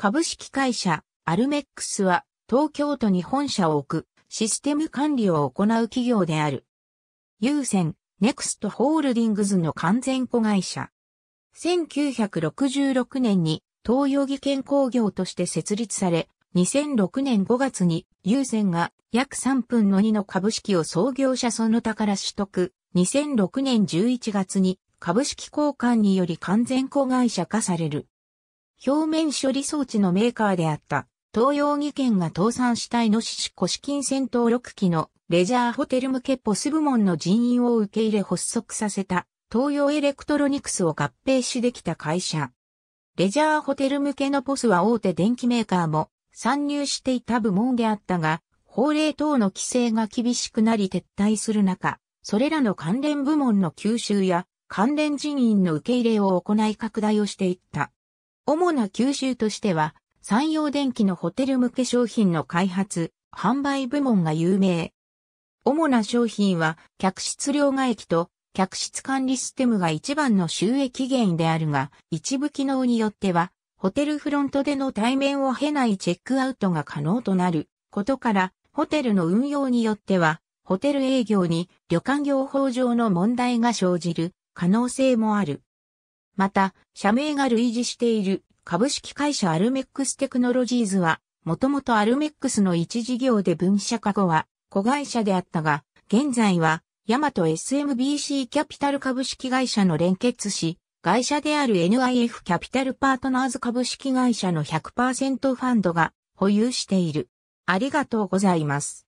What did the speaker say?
株式会社アルメックスは東京都に本社を置くシステム管理を行う企業である。優先、ネクストホールディングズの完全子会社。1966年に東洋技研工業として設立され、2006年5月に優先が約3分の2の株式を創業者その他から取得。2006年11月に株式交換により完全子会社化される。表面処理装置のメーカーであった、東洋技研が倒産したイノシシ古資金戦闘6機のレジャーホテル向けポス部門の人員を受け入れ発足させた東洋エレクトロニクスを合併しできた会社。レジャーホテル向けのポスは大手電機メーカーも参入していた部門であったが、法令等の規制が厳しくなり撤退する中、それらの関連部門の吸収や関連人員の受け入れを行い拡大をしていった。主な吸収としては、山陽電機のホテル向け商品の開発、販売部門が有名。主な商品は、客室両替機と客室管理システムが一番の収益源であるが、一部機能によっては、ホテルフロントでの対面を経ないチェックアウトが可能となることから、ホテルの運用によっては、ホテル営業に旅館業法上の問題が生じる可能性もある。また、社名が類似している株式会社アルメックステクノロジーズは、もともとアルメックスの一事業で分社化後は、子会社であったが、現在は、ヤマト SMBC キャピタル株式会社の連結し、会社である NIF キャピタルパートナーズ株式会社の100%ファンドが保有している。ありがとうございます。